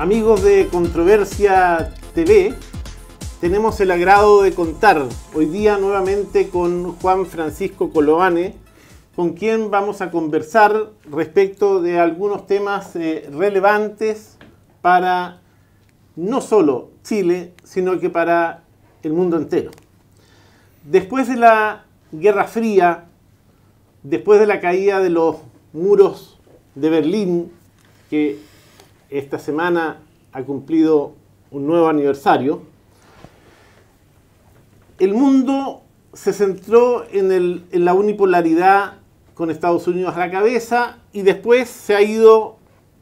Amigos de Controversia TV, tenemos el agrado de contar hoy día nuevamente con Juan Francisco Coloane, con quien vamos a conversar respecto de algunos temas eh, relevantes para no solo Chile, sino que para el mundo entero. Después de la Guerra Fría, después de la caída de los muros de Berlín, que esta semana ha cumplido un nuevo aniversario, el mundo se centró en, la unipolaridad con Estados Unidos a la cabeza y después se ha ido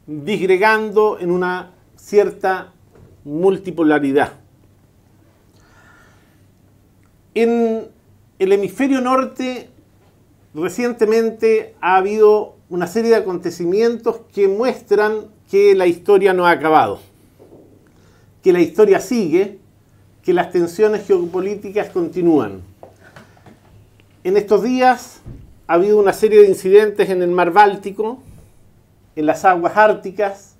disgregando en una cierta multipolaridad. En el hemisferio norte recientemente ha habido una serie de acontecimientos que muestran que la historia no ha acabado, que la historia sigue, que las tensiones geopolíticas continúan. En estos días ha habido una serie de incidentes en el mar Báltico, en las aguas árticas,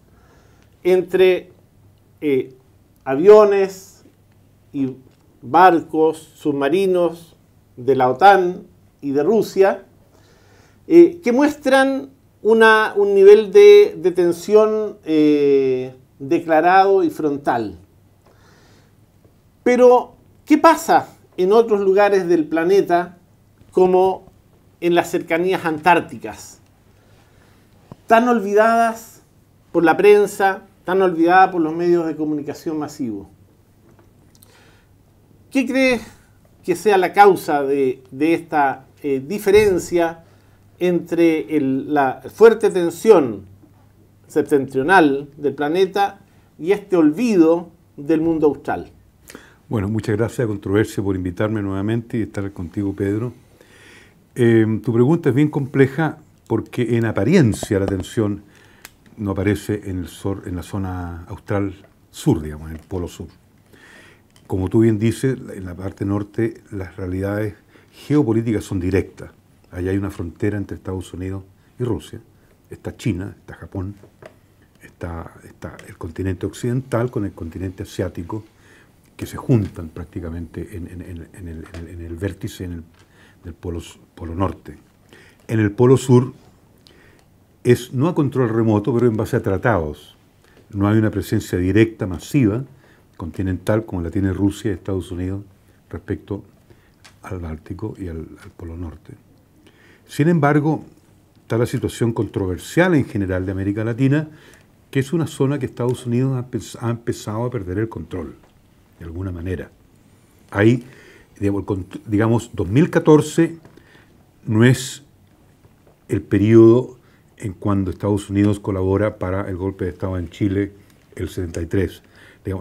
entre eh, aviones y barcos, submarinos de la OTAN y de Rusia, eh, que muestran un nivel de, detención tensión eh, declarado y frontal. Pero, ¿qué pasa en otros lugares del planeta como en las cercanías antárticas? Tan olvidadas por la prensa, tan olvidadas por los medios de comunicación masivo. ¿Qué crees que sea la causa de, esta eh, diferencia entre la fuerte tensión septentrional del planeta y este olvido del mundo austral. Bueno, muchas gracias Controversia por invitarme nuevamente y estar contigo, Pedro. Em, tu pregunta es bien compleja porque en apariencia la tensión no aparece en, el sur, en la zona austral sur, digamos, en el polo sur. Como tú bien dices, en la parte norte las realidades geopolíticas son directas. Allá hay una frontera entre Estados Unidos y Rusia. Está China, está Japón, está, está el continente occidental con el continente asiático, que se juntan prácticamente en, el, vértice del polo, polo norte. En el polo sur es no a control remoto, pero en base a tratados. No hay una presencia directa, masiva, continental, como la tiene Rusia y Estados Unidos respecto al Báltico y al Polo Norte. Sin embargo, está la situación controversial en general de América Latina, que es una zona que Estados Unidos ha empezado a perder el control, de alguna manera. Ahí, digamos, 2014 no es el periodo en cuando Estados Unidos colabora para el golpe de Estado en Chile, el 73.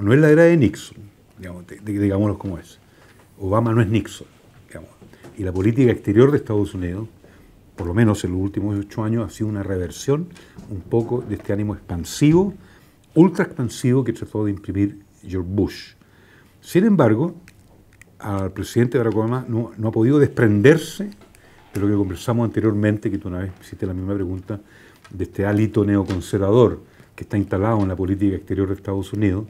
no es la era de Nixon, digamos, digámoslo como es. Obama no es Nixon. Y la política exterior de Estados Unidos por lo menos en los últimos ocho años, ha sido una reversión un poco de este ánimo expansivo, ultra expansivo que trató de imprimir George Bush. Sin embargo, al presidente Barack Obama no, ha podido desprenderse de lo que conversamos anteriormente, que tú una vez hiciste la misma pregunta, de este hálito neoconservador que está instalado en la política exterior de Estados Unidos,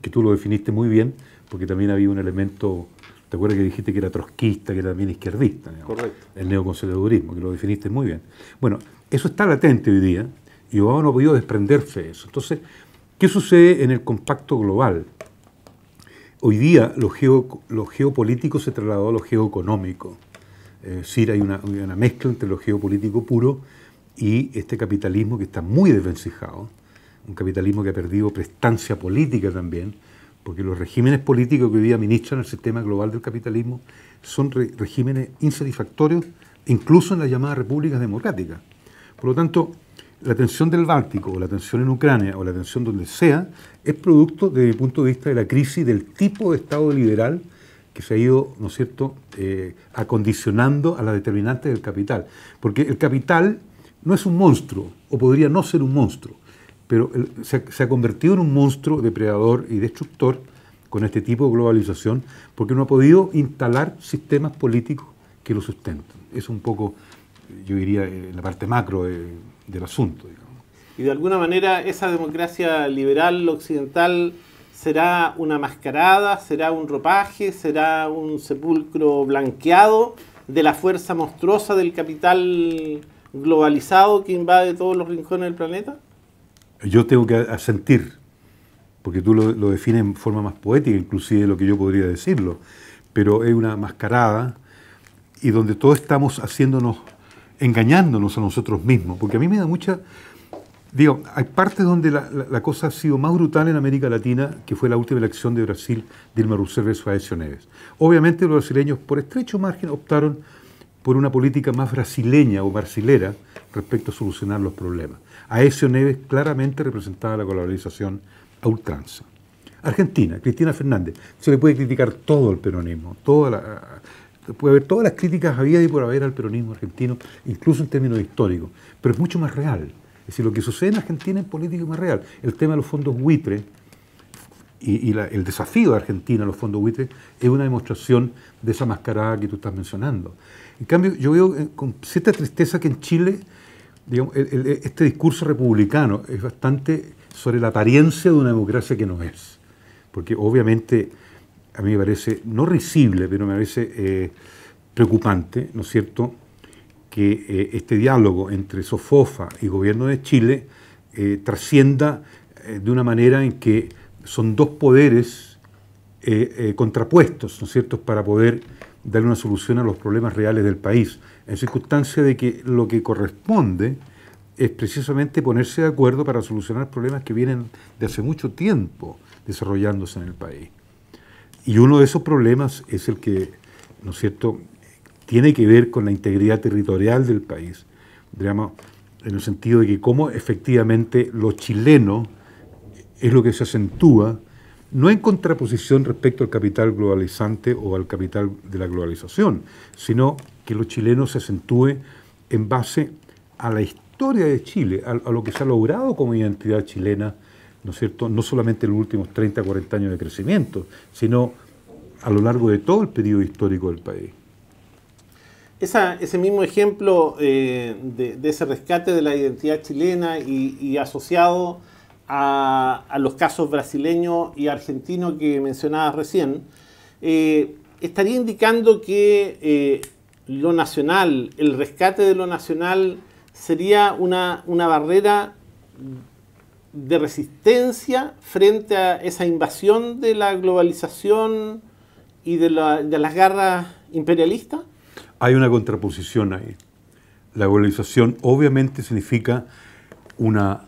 que tú lo definiste muy bien, porque también había un elemento ¿Te acuerdas que dijiste que era trotskista, que era también izquierdista? Correcto. El neoconservadurismo, que lo definiste muy bien. Bueno, eso está latente hoy día y Obama no ha podido desprenderse de eso. Entonces, ¿qué sucede en el compacto global? Hoy día lo, geo, lo geopolítico se trasladó a lo geoeconómico. Es decir, hay una, una, mezcla entre lo geopolítico puro y este capitalismo que está muy desvencijado, un capitalismo que ha perdido prestancia política también, porque los regímenes políticos que hoy día administran el sistema global del capitalismo son regímenes insatisfactorios, incluso en las llamadas repúblicas democráticas. Por lo tanto, la tensión del Báltico, o la tensión en Ucrania, o la tensión donde sea, es producto, desde el punto de vista, de la crisis del tipo de Estado liberal que se ha ido, ¿no es cierto?, eh, acondicionando a las determinantes del capital. Porque el capital no es un monstruo, o podría no ser un monstruo pero eh, se, ha convertido en un monstruo depredador y destructor con este tipo de globalización porque no ha podido instalar sistemas políticos que lo sustenten. Es un poco, yo diría, eh, la parte macro del asunto. Y de alguna manera esa democracia liberal occidental será una mascarada, será un ropaje, será un sepulcro blanqueado de la fuerza monstruosa del capital globalizado que invade todos los rincones del planeta? yo tengo que asentir, porque tú lo, defines en forma más poética, inclusive lo que yo podría decirlo, pero es una mascarada y donde todos estamos haciéndonos, engañándonos a nosotros mismos, porque a mí me da mucha... Digo, hay partes donde la, cosa ha sido más brutal en América Latina, que fue la última elección de Brasil, Dilma Rousseff Suárez Neves. Obviamente los brasileños, por estrecho margen, optaron por una política más brasileña o brasilera, respecto a solucionar los problemas. A eso Neves claramente representaba la colonización a ultranza. Argentina, Cristina Fernández, se le puede criticar todo el peronismo, toda la, eh, puede haber todas las críticas había y por haber al peronismo argentino, incluso en términos históricos, pero es mucho más real. Es decir, lo que sucede en Argentina en política es más real. El tema de los fondos buitres... y, el desafío de Argentina a los fondos buitres... es una demostración de esa mascarada que tú estás mencionando. En cambio, yo veo eh, con cierta tristeza que en Chile este discurso republicano es bastante sobre la apariencia de una democracia que no es. Porque obviamente a mí me parece, no risible, pero me parece eh, preocupante, ¿no es cierto?, que eh, este diálogo entre Sofofa y gobierno de Chile eh, trascienda de una manera en que son dos poderes contrapuestos, ¿no es cierto?, para poder dar una solución a los problemas reales del país en circunstancia de que lo que corresponde es precisamente ponerse de acuerdo para solucionar problemas que vienen de hace mucho tiempo desarrollándose en el país. Y uno de esos problemas es el que, ¿no es cierto?, tiene que ver con la integridad territorial del país, digamos, en el sentido de que cómo efectivamente lo chileno es lo que se acentúa, no en contraposición respecto al capital globalizante o al capital de la globalización, sino que los chilenos se acentúen en base a la historia de Chile, a, lo que se ha logrado como identidad chilena, ¿no es cierto? No solamente en los últimos 30, 40 años de crecimiento, sino a lo largo de todo el periodo histórico del país. Esa, ese mismo ejemplo eh, de, ese rescate de la identidad chilena y, asociado a, los casos brasileños y argentinos que mencionabas recién, eh, estaría indicando que eh, lo nacional, el rescate de lo nacional sería una, barrera de resistencia frente a esa invasión de la globalización y de, la, de las garras imperialistas? Hay una contraposición ahí. La globalización obviamente significa una,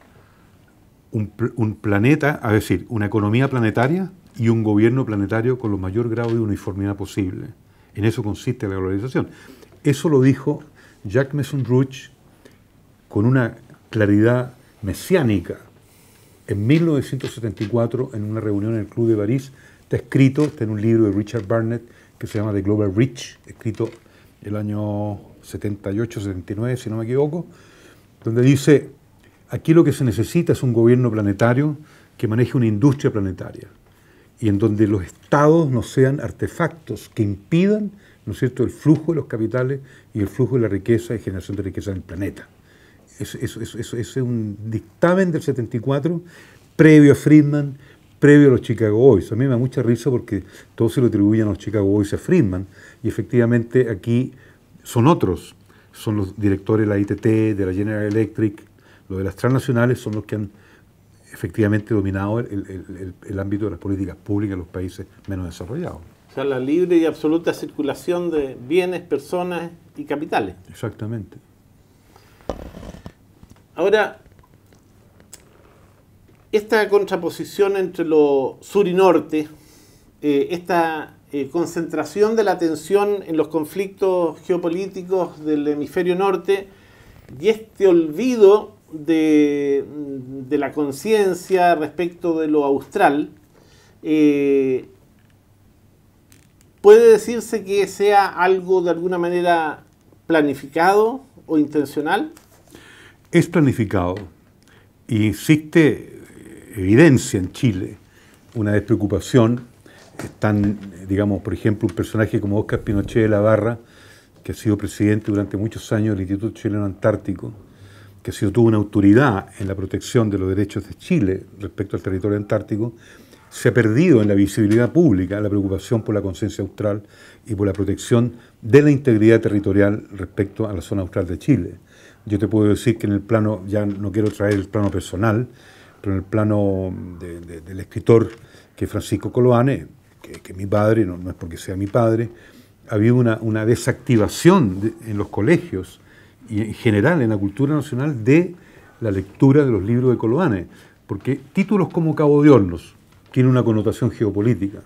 un, un, planeta, es decir, una economía planetaria y un gobierno planetario con lo mayor grado de uniformidad posible. En eso consiste la globalización. Eso lo dijo Jacques Mason Rouge con una claridad mesiánica en 1974 en una reunión en el Club de París. Está escrito, está en un libro de Richard Barnett que se llama The Global Rich, escrito el año 78, 79, si no me equivoco, donde dice, aquí lo que se necesita es un gobierno planetario que maneje una industria planetaria y en donde los estados no sean artefactos que impidan ¿no es cierto? el flujo de los capitales y el flujo de la riqueza y generación de riqueza en el planeta. Ese es, un dictamen del 74 previo a Friedman, previo a los Chicago Boys. A mí me da mucha risa porque todos se lo atribuyen a los Chicago Boys a Friedman y efectivamente aquí son otros, son los directores de la ITT, de la General Electric, los de las transnacionales son los que han efectivamente dominado el, ámbito de las políticas públicas en los países menos desarrollados. O sea, la libre y absoluta circulación de bienes, personas y capitales. Exactamente. Ahora, esta contraposición entre lo sur y norte, eh, esta eh, concentración de la atención en los conflictos geopolíticos del hemisferio norte y este olvido de, la conciencia respecto de lo austral, eh, puede decirse que sea algo de alguna manera planificado o intencional. Es planificado y existe evidencia en Chile, una despreocupación. Están, digamos, por ejemplo, un personaje como Oscar Pinochet de la Barra, que ha sido presidente durante muchos años del Instituto Chileno Antártico, que si sido una autoridad en la protección de los derechos de Chile respecto al territorio antártico, se ha perdido en la visibilidad pública la preocupación por la conciencia austral y por la protección de la integridad territorial respecto a la zona austral de Chile. Yo te puedo decir que en el plano, ya no quiero traer el plano personal, pero en el plano del escritor que Francisco Coloane, que, es mi padre, no, es porque sea mi padre, ha habido una, una desactivación en los colegios y en general en la cultura nacional de la lectura de los libros de Colobanes. porque títulos como Cabo de Hornos tiene una connotación geopolítica.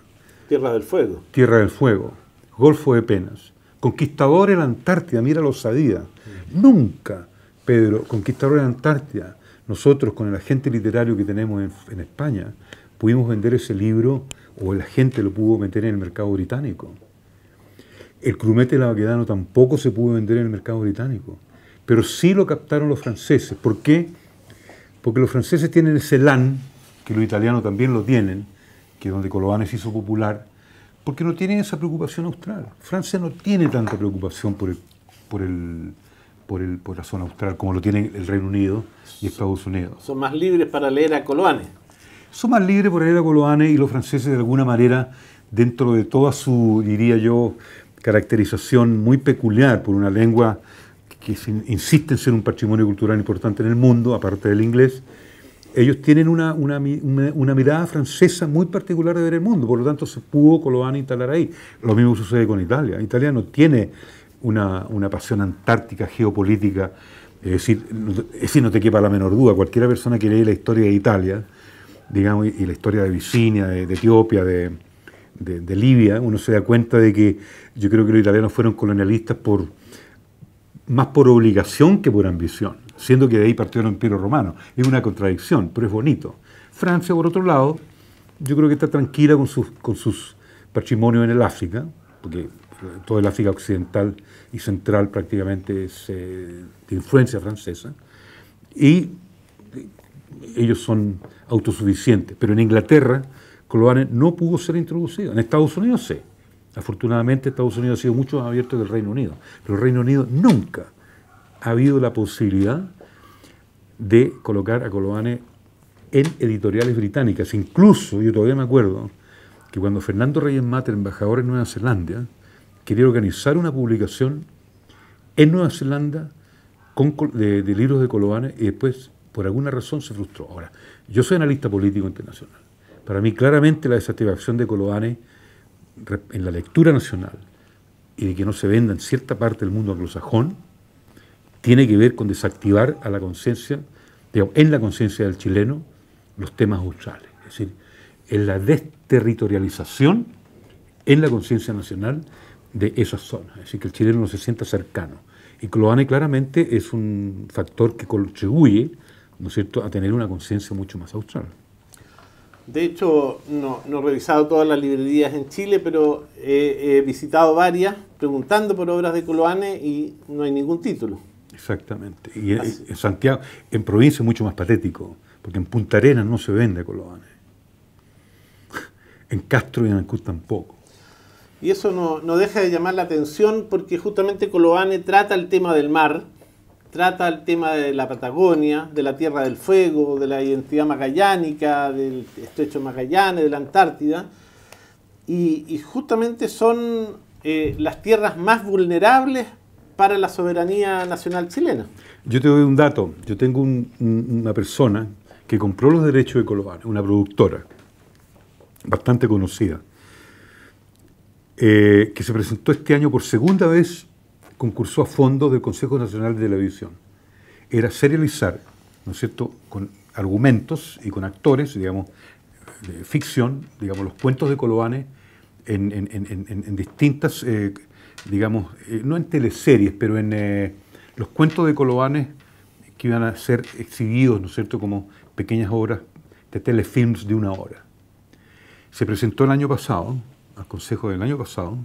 Tierra del Fuego. Tierra del Fuego, Golfo de Penas, Conquistador en la Antártida, mira la osadía. Nunca, Pedro, Conquistador en la Antártida, nosotros con el agente literario que tenemos en, España, pudimos vender ese libro o el agente lo pudo meter en el mercado británico. El crumete de la vaquedano tampoco se pudo vender en el mercado británico pero sí lo captaron los franceses. ¿Por qué? Porque los franceses tienen ese LAN, que los italianos también lo tienen, que es donde Colobanes hizo popular, porque no tienen esa preocupación austral. Francia no tiene tanta preocupación por, por, por, la zona austral como lo tienen el Reino Unido y Estados Unidos. Son más libres para leer a Coloane. Son más libres para leer a Colobanes y los franceses de alguna manera, dentro de toda su, diría yo, caracterización muy peculiar por una lengua que insisten en ser un patrimonio cultural importante en el mundo, aparte del inglés, ellos tienen una, mirada francesa muy particular de ver el mundo, por lo tanto se pudo a instalar ahí. Lo mismo sucede con Italia. Italia no tiene una, pasión antártica geopolítica, es decir, no, no te quepa la menor duda, cualquiera persona que lee la historia de Italia, digamos, y la historia de Vicinia, de, Etiopía, de Libia, uno se da cuenta de que yo creo que los italianos fueron colonialistas por más por obligación que por ambición, siendo que de ahí partió el Imperio Romano. Es una contradicción, pero es bonito. Francia, por otro lado, yo creo que está tranquila con sus, con sus patrimonios en el África, porque eh, todo el África occidental y central prácticamente es eh, de influencia francesa, y eh, ellos son autosuficientes. Pero en Inglaterra, Coloane no pudo ser introducido. En Estados Unidos sí. Afortunadamente Estados Unidos ha sido mucho más abierto que el Reino Unido, pero el Reino Unido nunca ha habido la posibilidad de colocar a Coloane en editoriales británicas. Incluso, yo todavía me acuerdo, que cuando Fernando Reyes Mater, embajador en Nueva Zelanda, quería organizar una publicación en Nueva Zelanda de, libros de Coloane y después, por alguna razón, se frustró. Ahora, yo soy analista político internacional. Para mí, claramente, la desactivación de Coloane en la lectura nacional y de que no se venda en cierta parte del mundo anglosajón, tiene que ver con desactivar a la conciencia, en la conciencia del chileno, los temas australes. Es decir, en la desterritorialización en la conciencia nacional de esas zonas. Es decir, que el chileno no se sienta cercano. Y Cloane claramente es un factor que contribuye ¿no es cierto? a tener una conciencia mucho más austral. De hecho, no, he revisado todas las librerías en Chile, pero he, visitado varias preguntando por obras de Coloane y no hay ningún título. Exactamente. Y eh, en, Santiago, en provincia es mucho más patético, porque en Punta Arenas no se vende Coloane. En Castro y en Ancud tampoco. Y eso no, no, deja de llamar la atención porque justamente Coloane trata el tema del mar, trata el tema de la Patagonia, de la Tierra del Fuego, de la identidad magallánica, del estrecho Magallanes, de la Antártida. Y, justamente son eh, las tierras más vulnerables para la soberanía nacional chilena. Yo te doy un dato. Yo tengo una persona que compró los derechos de una productora bastante conocida, eh, que se presentó este año por segunda vez concursó a fondo del Consejo Nacional de Televisión. Era serializar, ¿no es cierto?, con argumentos y con actores, digamos, de ficción, digamos, los cuentos de Colobanes, en, distintas, eh, digamos, eh, no en teleseries, pero en eh, los cuentos de Colobanes que iban a ser exhibidos, ¿no es cierto?, como pequeñas obras de telefilms de una hora. Se presentó el año pasado, al Consejo del año pasado,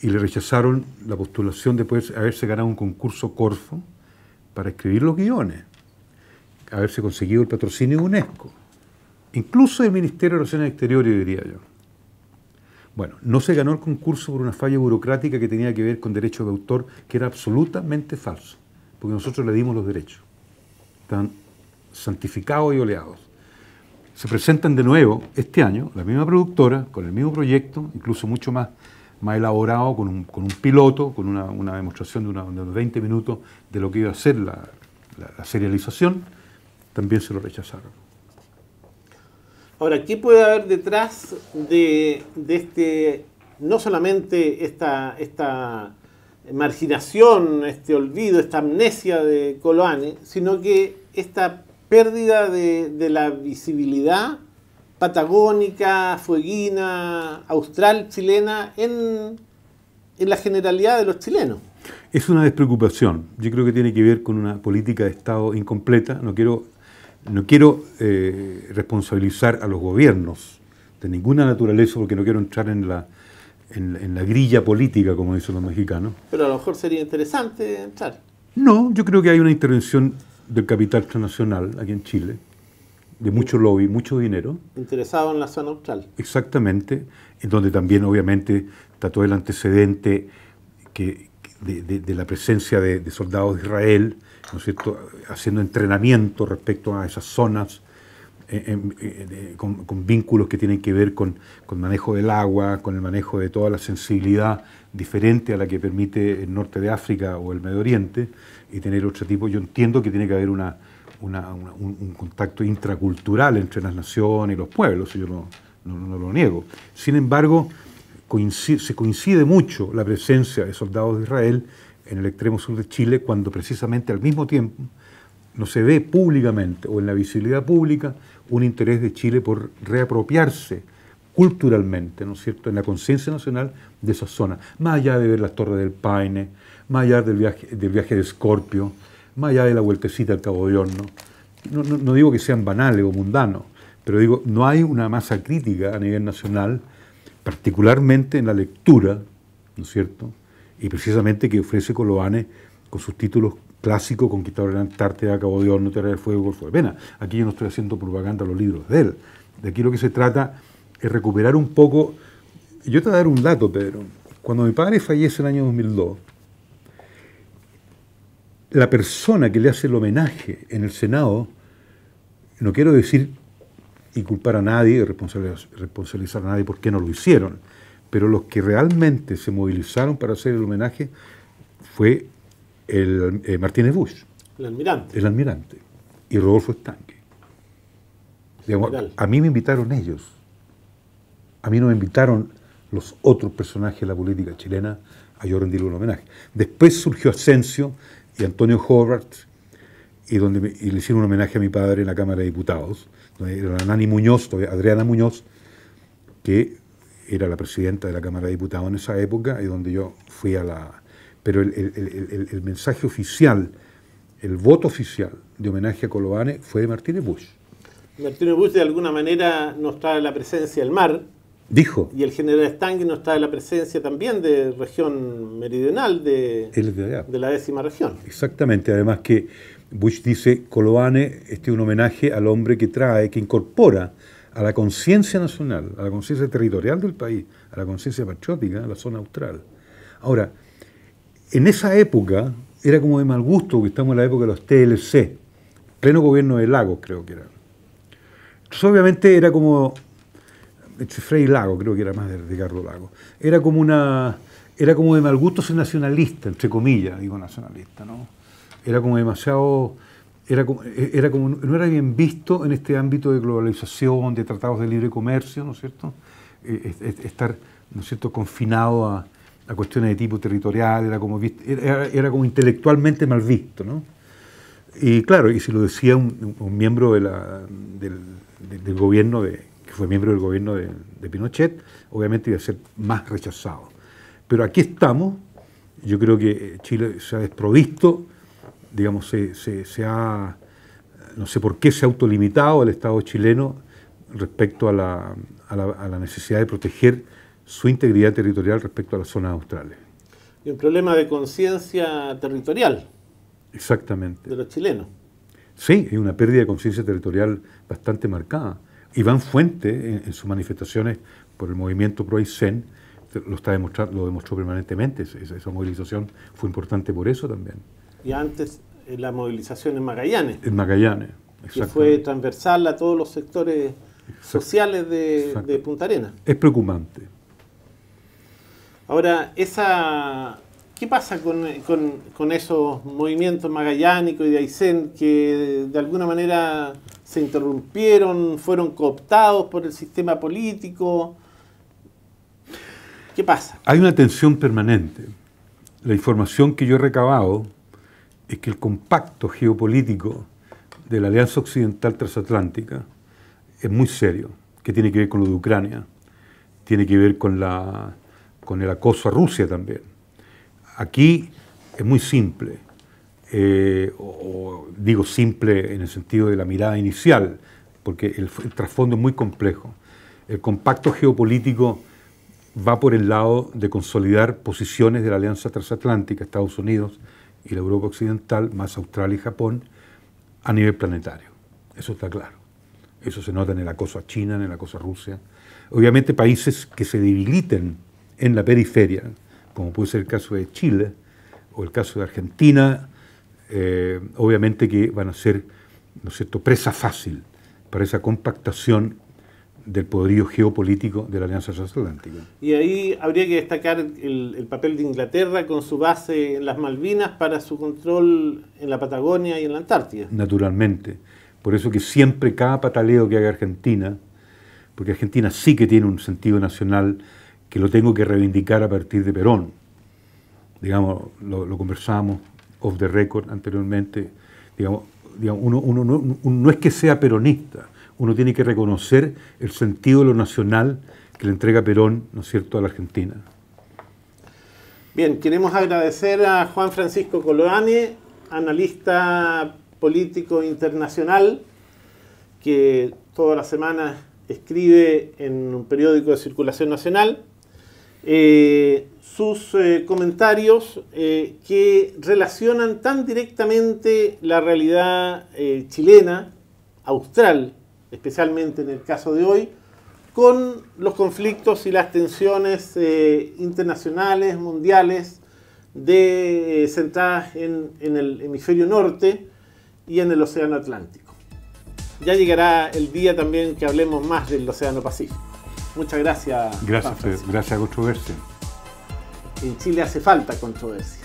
y le rechazaron la postulación de poder haberse ganado un concurso Corfo para escribir los guiones, haberse conseguido el patrocinio de UNESCO, incluso del Ministerio de Relaciones Exteriores, diría yo. Bueno, no se ganó el concurso por una falla burocrática que tenía que ver con derechos de autor, que era absolutamente falso, porque nosotros le dimos los derechos. Están santificados y oleados. Se presentan de nuevo este año, la misma productora, con el mismo proyecto, incluso mucho más más elaborado, con un, piloto, con una, demostración de, unos 20 minutos de lo que iba a ser la, serialización, también se lo rechazaron. Ahora, ¿qué puede haber detrás de, este, no solamente esta, esta, marginación, este olvido, esta amnesia de Coloane, sino que esta pérdida de, de la visibilidad patagónica, fueguina, austral, chilena, en, la generalidad de los chilenos. Es una despreocupación. Yo creo que tiene que ver con una política de Estado incompleta. No quiero, no quiero eh, responsabilizar a los gobiernos de ninguna naturaleza porque no quiero entrar en la, en, en, la grilla política, como dicen los mexicanos. Pero a lo mejor sería interesante entrar. No, yo creo que hay una intervención del capital transnacional aquí en Chile de mucho lobby, mucho dinero. Interesado en la zona austral. Exactamente, en donde también obviamente está todo el antecedente que, de, la presencia de, soldados de Israel, ¿no es cierto?, haciendo entrenamiento respecto a esas zonas. Eh, em, eh, con, vínculos que tienen que ver con, con manejo del agua, con el manejo de toda la sensibilidad diferente a la que permite el norte de África o el Medio Oriente, y tener otro tipo. Yo entiendo que tiene que haber una, un, contacto intracultural entre las naciones y los pueblos, yo no, no, lo niego. Sin embargo, se coincide mucho la presencia de soldados de Israel en el extremo sur de Chile cuando precisamente al mismo tiempo no se ve públicamente o en la visibilidad pública un interés de Chile por reapropiarse culturalmente, ¿no es cierto?, en la conciencia nacional de esa zona, más allá de ver las Torres del Paine, más allá del viaje, del viaje de Escorpio, más allá de la vueltecita al cabo de horno. No, digo que sean banales o mundanos, pero digo, no hay una masa crítica a nivel nacional, particularmente en la lectura, ¿no es cierto? Y precisamente que ofrece Coloane con sus títulos clásicos, Conquistador de la Antártida, Cabo de Horno, Tierra del Fuego, Golfo de Pena. Aquí yo no estoy haciendo propaganda a los libros de él. De aquí lo que se trata es recuperar un poco... Yo te voy a dar un dato, Pedro. Cuando mi padre fallece en el año 2002, la persona que le hace el homenaje en el Senado, no quiero decir y culpar a nadie, responsabilizar a nadie por qué no lo hicieron, pero los que realmente se movilizaron para hacer el homenaje fue el eh, Martínez Bush. El almirante. El almirante. Y Rodolfo Estanque. a mí me invitaron ellos. A mí no me invitaron los otros personajes de la política chilena a yo rendirle un homenaje. Después surgió Asensio, y Antonio Hobart, y donde le hicieron un homenaje a mi padre en la Cámara de Diputados, donde era Nani Muñoz, Adriana Muñoz, que era la presidenta de la Cámara de Diputados en esa época, y donde yo fui a la... Pero el, el, el mensaje oficial, el voto oficial de homenaje a Colobane fue de Martínez Bush. Martínez Bush de alguna manera nos trae la presencia del mar, y el general no está en la presencia también de región meridional de, de, la décima región. Exactamente, además que Bush dice, Coloane, este es un homenaje al hombre que trae, que incorpora a la conciencia nacional, a la conciencia territorial del país, a la conciencia patriótica, a la zona austral. Ahora, en esa época, era como de mal gusto, que estamos en la época de los TLC, pleno gobierno de Lagos creo que era. Entonces obviamente era como Frei Lago, creo que era más de Ricardo Lago, era como una era como de mal gusto ser nacionalista, entre comillas, digo nacionalista, ¿no? Era como demasiado, era como, era como, no era bien visto en este ámbito de globalización, de tratados de libre comercio, ¿no es cierto? Eh, estar, ¿no es cierto?, confinado a, a cuestiones de tipo territorial, era como, era, era, como intelectualmente mal visto, ¿no? Y claro, y si lo decía un, miembro de la, del, del gobierno de fue miembro del gobierno de, Pinochet, obviamente iba a ser más rechazado. Pero aquí estamos, yo creo que eh, Chile se ha desprovisto, digamos, se, ha, no sé por qué se ha autolimitado el Estado chileno respecto a la, necesidad de proteger su integridad territorial respecto a las zonas australes. Y un problema de conciencia territorial. Exactamente. De los chilenos. Sí, hay una pérdida de conciencia territorial bastante marcada. Iván Fuente, en, sus manifestaciones por el movimiento pro lo está demostrando lo demostró permanentemente. Esa, movilización fue importante por eso también. Y antes eh, la movilización en Magallanes. En Magallanes, Que fue transversal a todos los sectores sociales de, Punta Arena. Es preocupante. Ahora, esa, ¿qué pasa con, con esos movimientos magallánicos y de Aysén que de alguna manera se interrumpieron, fueron cooptados por el sistema político. ¿Qué pasa? Hay una tensión permanente. La información que yo he recabado es que el compacto geopolítico de la Alianza Occidental Transatlántica es muy serio, que tiene que ver con lo de Ucrania, tiene que ver con, la, con el acoso a Rusia también. Aquí es muy simple. Eh, o, digo simple en el sentido de la mirada inicial, porque el, el, trasfondo es muy complejo. El compacto geopolítico va por el lado de consolidar posiciones de la Alianza Transatlántica, Estados Unidos y la Europa Occidental, más Australia y Japón, a nivel planetario. Eso está claro. Eso se nota en el acoso a China, en el acoso a Rusia. Obviamente países que se debiliten en la periferia, como puede ser el caso de Chile o el caso de Argentina, eh, obviamente que van a ser, ¿no presa fácil para esa compactación del poderío geopolítico de la Alianza Transatlántica. Y ahí habría que destacar el, papel de Inglaterra con su base en las Malvinas para su control en la Patagonia y en la Antártida. Naturalmente. Por eso que siempre cada pataleo que haga Argentina, porque Argentina sí que tiene un sentido nacional que lo tengo que reivindicar a partir de Perón. Digamos, lo, lo conversamos of the record anteriormente, digamos, uno, no, es que sea peronista, uno tiene que reconocer el sentido de lo nacional que le entrega Perón, ¿no es cierto?, a la Argentina. Bien, queremos agradecer a Juan Francisco Coloane, analista político internacional, que todas las semanas escribe en un periódico de circulación nacional eh, sus eh, comentarios eh, que relacionan tan directamente la realidad chilena, austral, especialmente en el caso de hoy, con los conflictos y las tensiones internacionales, mundiales, de, centradas en el hemisferio norte y en el océano Atlántico. Ya llegará el día también que hablemos más del Océano Pacífico. Muchas gracias. Gracias, gracias a Controversia. En Chile hace falta controversia.